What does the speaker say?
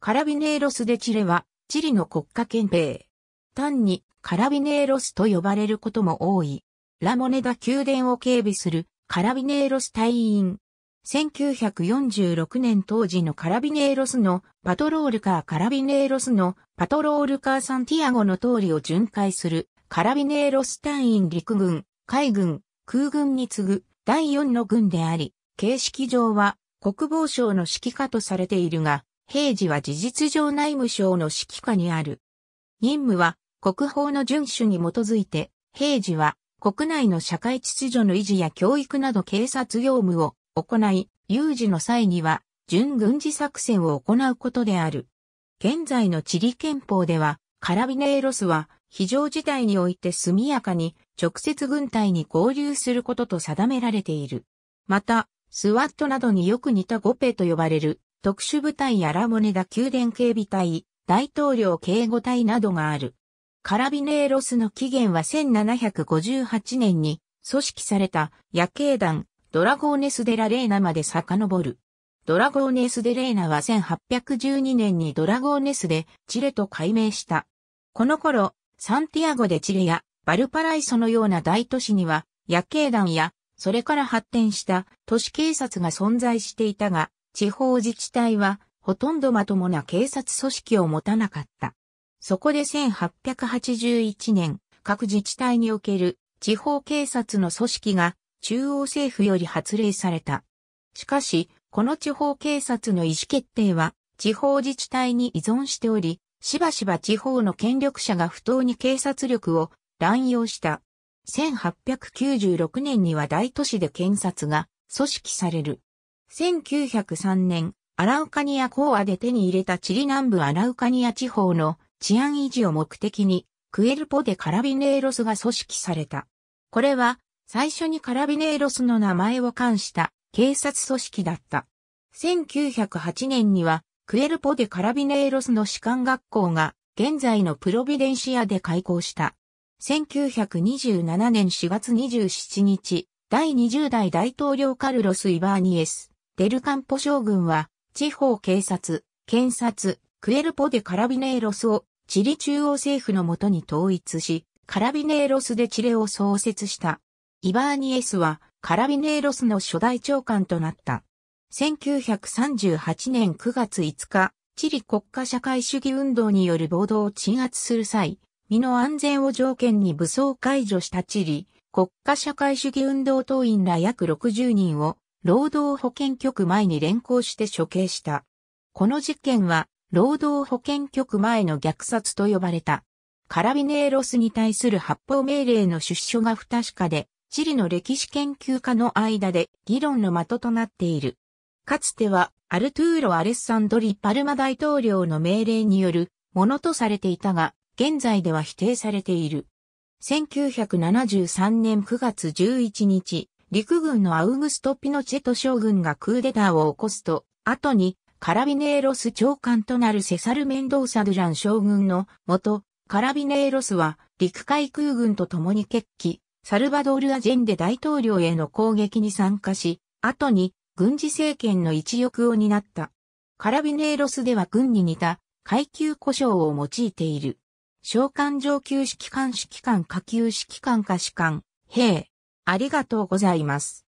カラビネーロス・デ・チレは、チリの国家憲兵。単に、カラビネーロスと呼ばれることも多い。ラモネダ宮殿を警備する、カラビネーロス隊員。1946年当時のカラビネーロスのパトロールカーカラビネーロスのパトロールカーサンティアゴの通りを巡回するカラビネーロス隊員陸軍、海軍、空軍に次ぐ第4の軍であり、形式上は国防省の指揮下とされているが、平時は事実上内務省の指揮下にある。任務は国法の遵守に基づいて、平時は国内の社会秩序の維持や教育など警察業務を行い、有事の際には準軍事作戦を行うことである。現在の地理憲法では、カラビネーロスは非常事態において速やかに直接軍隊に合流することと定められている。また、スワットなどによく似たゴペと呼ばれる特殊部隊やラモネダ宮殿警備隊、大統領警護隊などがある。カラビネーロスの起源は1758年に組織された夜警団ドラゴーネス・デ・ラ・レーナまで遡る。ドラゴーネス・デ・レーナは1812年にドラゴーネスでチレと改名した。この頃、サンティアゴでチレやバルパライソのような大都市には夜警団やそれから発展した都市警察が存在していたが、地方自治体はほとんどまともな警察組織を持たなかった。そこで1881年、各自治体における地方警察の組織が中央政府より発令された。しかし、この地方警察の意思決定は地方自治体に依存しており、しばしば地方の権力者が不当に警察力を乱用した。1896年には大都市で検察が組織される。1903年、アラウカニア講和で手に入れたチリ南部アラウカニア地方の治安維持を目的に、クエルポでカラビネーロスが組織された。これは、最初にカラビネーロスの名前を冠した警察組織だった。1908年には、クエルポでカラビネーロスの士官学校が、現在のプロビデンシアで開校した。1927年4月27日、第20代大統領カルロス・イバーニエス、デルカンポ将軍は、地方警察、検察、クエルポでカラビネーロスをチリ中央政府のもとに統一し、カラビネーロスでチレを創設した。イバーニエスはカラビネーロスの初代長官となった。1938年9月5日、チリ国家社会主義運動による暴動を鎮圧する際、身の安全を条件に武装解除したチリ、国家社会主義運動党員ら約60人を労働保険局前に連行して処刑した。この事件は、労働保険局前の虐殺と呼ばれた。カラビネーロスに対する発砲命令の出所が不確かで、チリの歴史研究家の間で議論の的となっている。かつては、アルトゥーロ・アレッサンドリ・パルマ大統領の命令によるものとされていたが、現在では否定されている。1973年9月11日、陸軍のアウグスト・ピノチェト将軍がクーデターを起こすと、後にカラビネーロス長官となるセサル・メンドーサ・ドゥラン将軍の元、カラビネーロスは陸海空軍と共に決起、サルバドール・アジェンデ大統領への攻撃に参加し、後に軍事政権の一翼を担った。カラビネーロスでは軍に似た階級故障を用いている。召喚上級指揮官指揮官下級指揮官下士官、兵、ありがとうございます。